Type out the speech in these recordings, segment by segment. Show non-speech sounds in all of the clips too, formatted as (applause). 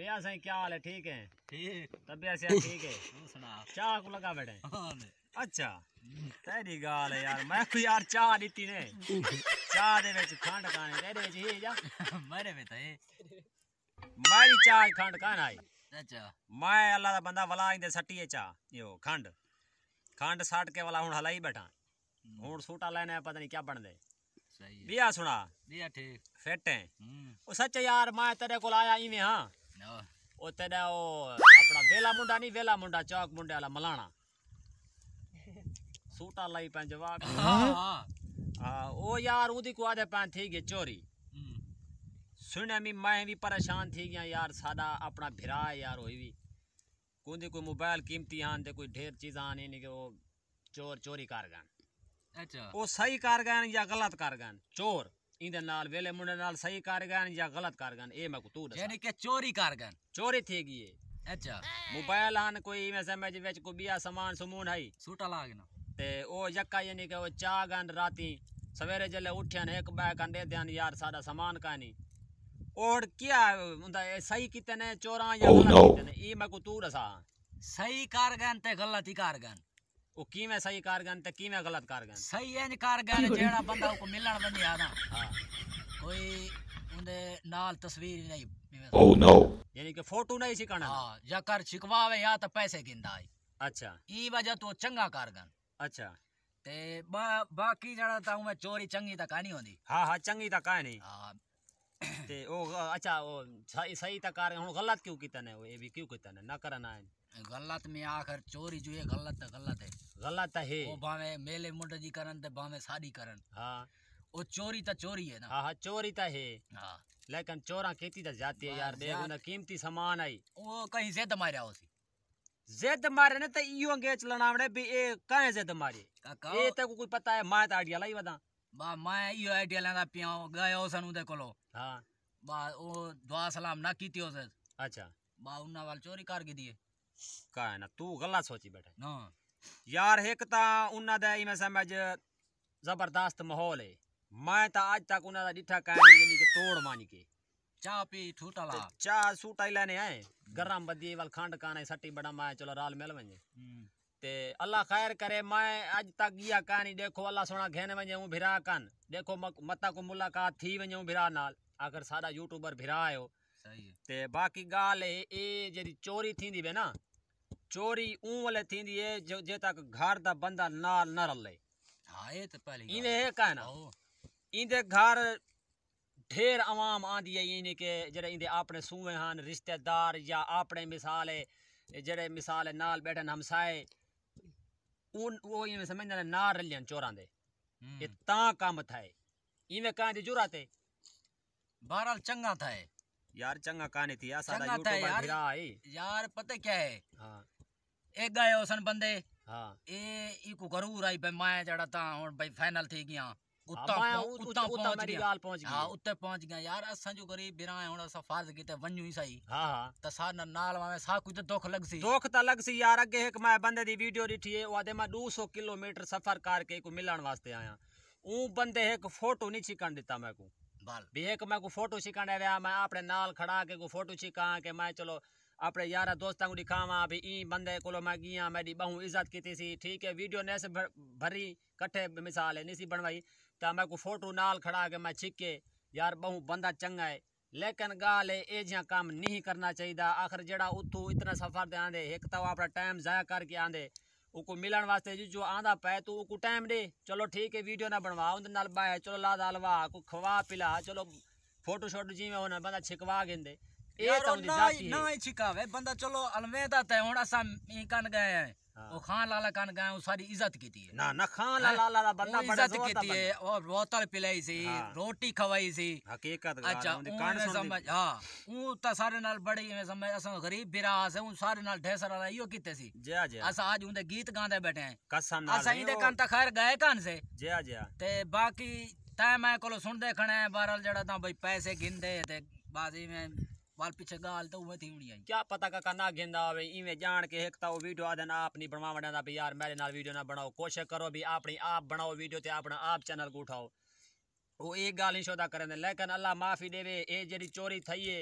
भैया सही क्या हाल है ठीक है ठीक है चाह को लगा बैठे हाँ अच्छा तेरी गाल है यार मैं कोई यार चाह दी ने चाह दे विच खंड खाने तेरे विच ही जा मेरे में ते मारी चाह खंड कान आई अच्छा मैं अल्लाह दा बंदा वला इंदे सट्टी चाह यो खंड खंड साट के वाला हुन हलाई बैठा हम्म। हुन सूटा लेने पता नहीं क्या बन दे सही बिया सुना बिया ठीक फिट है हम्म। ओ सच यार मैं तेरे को आया इवे हां ओ तेरा ओ अपना वेला मुंडा नहीं वेला मुंडा चौक मुंडे वाला मलाना सूटा लाई जवाब ओ यार उदी को थी चोरी सुने मी मैं भी परेशान थी गया यार सादा अपना भिरा यार होई भी कोई मोबाइल कीमती आन ते कोई ढेर चीज आनी वो चोर चोरी कर गए अच्छा सही कर गए या गलत कर गए चोर इंदे नाल वेले मुंडे नाल सही कारगन या गलत कारगन ए मैं तू यानी के चोरी कारगन चोरी थी गई अच्छा मोबाइल हन कोई में समझ विच को बिया सामान समून हई सूटा लाग ते ओ यक्का यानी के ओ चागन राती सवेरे जले उठन एक बाय कन ध्यान यार सारा सामान कानी और क्या उंदा सही कितने चोरा या oh, गलत कितने ई मैं तू रसा सही कारगन ते गलत ही कारगन को की में सही कारगन ते की में गलत कारगन सही है कारगन जेड़ा बंदा को मिलन बंदे आदा हां कोई उंदे नाल तस्वीर नहीं ओह नो यानी कि फोटो नहीं सिकना हां या कर छिकवावे या तो पैसे गिंदा आई अच्छा ई वजह तो चंगा कारगन अच्छा ते बा, बाकी जड़ा ता मैं चोरी चंगी ता कहानी होंदी हां हां चंगी ते ओ अच्छा ओ सही सही तकार हम गलत क्यों कीता ने ओ ए भी क्यों कीता ने ना करना है गलत में आखिर चोरी जो है गलत है गलत है गलत है ओ भावे मेले मुंड जी करन ते भावे शादी करन हां ओ चोरी तो चोरी है ना हां हां चोरी तो है हां लेकिन चोरा केती तो जाती है यार देखो ना कीमती सामान आई ओ कहीं जिद मारया होसी जिद मारे ने तो इयो गे लणावणे भी ए काहे जिद मारे ए ते को कोई पता है मा ता आइडिया लाई वदा बा मैं इयो आइडिया लेंदा पियो गयो सनु दे कोलो हां बा ओ दुआ सलाम ना कीती हो सर अच्छा बा वाल चोरी कर के दिए का है ना तू गल्ला सोची बैठा ना यार एक ता उन्ना दे मैं समझ जबरदस्त माहौल है मैं ता आज तक उन्ना दा डिठा का नहीं के तोड़ मानी के चाह पी ठूटा ला चाह सूटा ही लेने आए गरम बदी वाल खंड काने सट्टी बड़ा मैं चलो राल मिल वंजे हम्म। ते अल्लाह खैर करे मैं आज तक ये कहानी देखो अल्लाह सोना घेने वंजे हूं भिरा कान देखो मता को मुलाकात थी वंजे हूं भिरा नाल अगर साढा यूट्यूबर भरा आहियो ते बाक़ी ॻाल्हि इहे जहिड़ी चोरी थींदी बि न चोरी ऊं वले थींदी आहे जो जे तक घर जा बंदा नाल न रले ईंदे हे कान ईंदे घर ढेर अवाम आंदी है यानी कि जेह्ड़े इंदे अपने सूहे हन रिश्तेदार या अपने मिसाल जेह्ड़े मिसाल नाल बैठन हमसाए उन वो इवें समझदा ना रलियन चोरां दे हम्म। ये तां कम थाए इवें कां जी जुराते बहरहाल चंगा था है यार चंगा कहानी थी यार सारा था यार यार पता क्या है हाँ। एक गए ओसन बंदे हाँ। ए इको गरूर आई भाई माया जड़ा था और भाई फाइनल थी गया उत्ता हाँ, उत्ता पहुंच गया हां उत्ते पहुंच गया यार असा जो गरीब बिरा हुन असा फर्ज कीते वन्यू ही सही हां हां त नाल मा सा कुछ तो दुख लग सी दुख त लग सी यार अगे एक मैं बंदे दी वीडियो डिठी है ओदे मैं 200 किलोमीटर सफर करके को मिलन वास्ते आया ऊ बंदे एक फोटो नहीं छिकन दिता मैं को भी एक मैं को फोटो छिकाने व्या मैं अपने नाल खड़ा के को फोटो छिका के मैं चलो अपने यारा दोस्तों को दिखावा भी ई बंदे को मैं गिया मेरी बहु इज्जत की सी ठीक है वीडियो ने भरी कट्ठे मिसाल है नहीं बनवाई तो मैं को फोटो नाल खड़ा के मैं छिके यार बहू बंदा चंगा है लेकिन गाल है ये जहाँ काम नहीं करना चाहिए आखिर जरा उतू इतना सफर दे आंदे एक तो अपना टाइम जया करके आंदे ਕੋ ਮਿਲਣ ਵਾਸਤੇ ਜੀ ਜੋ ਆਂਦਾ ਪਏ ਤੂੰ ਕੋ ਟਾਈਮ ਦੇ ਚਲੋ ਠੀਕ ਹੈ ਵੀਡੀਓ ਨਾ ਬਣਵਾ ਉਹਦੇ ਨਾਲ ਬਾਇਆ ਚਲੋ ਲਾਦਾ ਲਵਾ ਹਲਵਾ ਕੋ ਖਵਾ ਪਿਲਾ ਚਲੋ ਫੋਟੋ ਜੀ ਜਿਵੇਂ ਉਹਨਾਂ ਬੰਦਾ ਛਕਵਾ ਗਿੰਦੇ यार ना ना ही छिकावे बंदा चलो अलवेदा ते हुन असा कन गए हैं ओ हाँ। खान लाला कन गए सारी इज्जत कीती है ना ना खान हाँ? लाला लाला बंदा बड़ा इज्जत कीती है और बोतल पिलाई सी हाँ। रोटी खवाई सी हकीकत अच्छा कन समझ हां ऊ ता सारे नाल बड़े में समझ असा गरीब बिरास ऊ सारे नाल ढेसर वाला इयो कीते सी जया जया असा आज उंदे गीत गांदे बैठे हैं कसम नाल असा इंदे कन ता खैर गए कन से जया जया ते बाकी टाइम है कोलो सुन देखणे बहरहाल जड़ा ता भाई पैसे गिनदे ते बाजी में वाल पीछे गाल तो वो थी उड़ी उड़िया क्या पता का ना गेंदा आवे इवें जान के एक तो वीडियो आदन आप नहीं बनवा बना था भी यार मेरे नाल वीडियो ना बनाओ कोशिश करो भी अपनी आप बनाओ वीडियो ते अपना आप चैनल को उठाओ वो एक गाल ही सौदा करें लेकिन अल्लाह माफ़ी देवे ये जड़ी चोरी थी है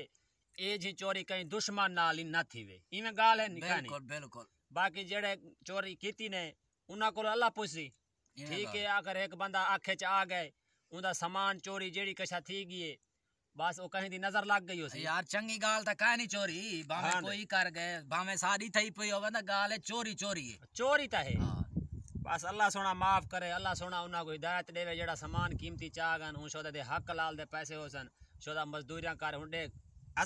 ये जी चोरी कहीं दुश्मन नाल ना थी वे इवें गाल है निकानी बिल्कुल बिल्कुल बाकी जेड़े चोरी की ने उन्होंने को अल्लाह पूछी ठीक है अगर एक बंदा आखे च आ गए उनका सामान चोरी जेड़ी कशा थी गई बस वो कहीं दी नजर लग गई उसे यार चंगी गाल था कहीं नहीं चोरी भावे हाँ कोई कर गए भावे सारी थई पई होवे ना गाल है चोरी चोरी है चोरी ता है हाँ। बस अल्लाह सोना माफ करे अल्लाह सोना उन्हें कोई हिदायत देवे जेड़ा सामान कीमती चागन हूं शोदा दे हक लाल दे पैसे हो सन शोदा मजदूरिया कर हुंडे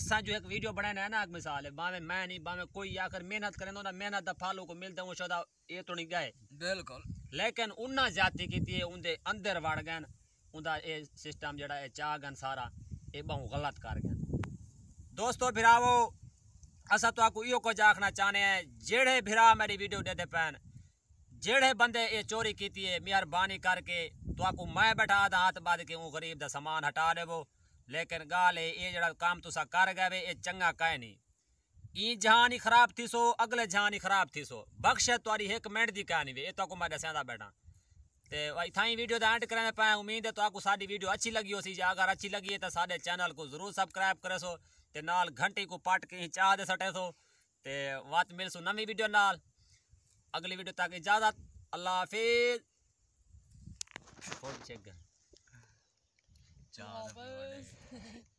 असा जो एक वीडियो बनाना है ना एक मिसाल है भावे मैं नहीं भावे कोई आकर मेहनत करें तो ना मेहनत का फल को मिलता हूं शोदा ये तो नहीं गए बिल्कुल लेकिन उन्हें जाति की थी उनके अंदर वड़ गए उनका ये सिस्टम जड़ा चाह गन सारा ये बहु गलत कर गया दोस्तों भिराओ असा तो आपको इो कुछ आखना चाहने हैं जेड़े भिरा मेरी वीडियो देते पैन जेड़े बंदे ये चोरी की है मेहरबानी करके तो आपको मैं बैठा दा हाथ बद के हूँ गरीब का सामान हटा देवो लेकिन गाल है ये जरा काम तुसा कर गए ये चंगा कह नहीं ई जहान ही खराब थी सो अगले जहान ही खराब थी सो बख्श तुरी एक मिनट की कहानी वे ये तो मैं दसा बैठा तो भाई थाई वीडियो तो एंड करें पाए उम्मीद है तो आपको साड़ी वीडियो अच्छी लगी हो सी अगर अच्छी लगी है तो साढ़े चैनल को जरूर सब्सक्राइब करे सो तो नाल घंटी को पट के चाह दे सटे सो तो बात मिल सो नवी वीडियो नाल अगली वीडियो तक इजाज़त अल्लाह हाफिज (laughs)